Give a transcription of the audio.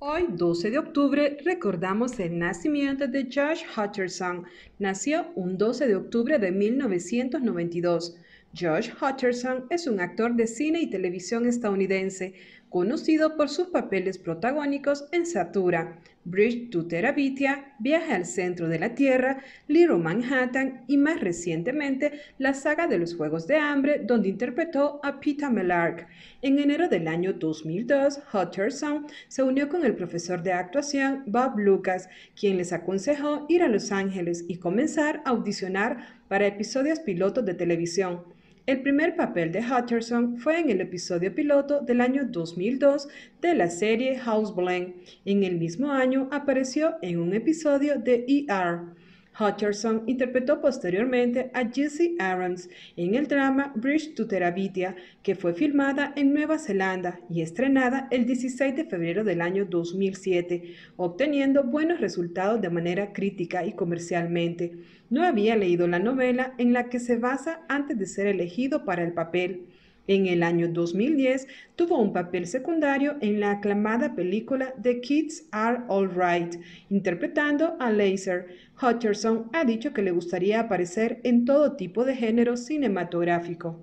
Hoy, 12 de octubre, recordamos el nacimiento de Josh Hutcherson. Nació un 12 de octubre de 1992. Josh Hutcherson es un actor de cine y televisión estadounidense, conocido por sus papeles protagónicos en Satura, Bridge to Terabithia, Viaje al Centro de la Tierra, Little Manhattan y más recientemente la saga de los Juegos de Hambre, donde interpretó a Peter Mellark. En enero del año 2002, Hutcherson se unió con el profesor de actuación Bob Lucas, quien les aconsejó ir a Los Ángeles y comenzar a audicionar para episodios pilotos de televisión. El primer papel de Hutcherson fue en el episodio piloto del año 2002 de la serie House Blank. En el mismo año apareció en un episodio de ER. Hutcherson interpretó posteriormente a Jesse Arons en el drama Bridge to Terabithia, que fue filmada en Nueva Zelanda y estrenada el 16 de febrero del año 2007, obteniendo buenos resultados de manera crítica y comercialmente. No había leído la novela en la que se basa antes de ser elegido para el papel. En el año 2010 tuvo un papel secundario en la aclamada película The Kids Are Alright, interpretando a Laser. Hutcherson ha dicho que le gustaría aparecer en todo tipo de género cinematográfico.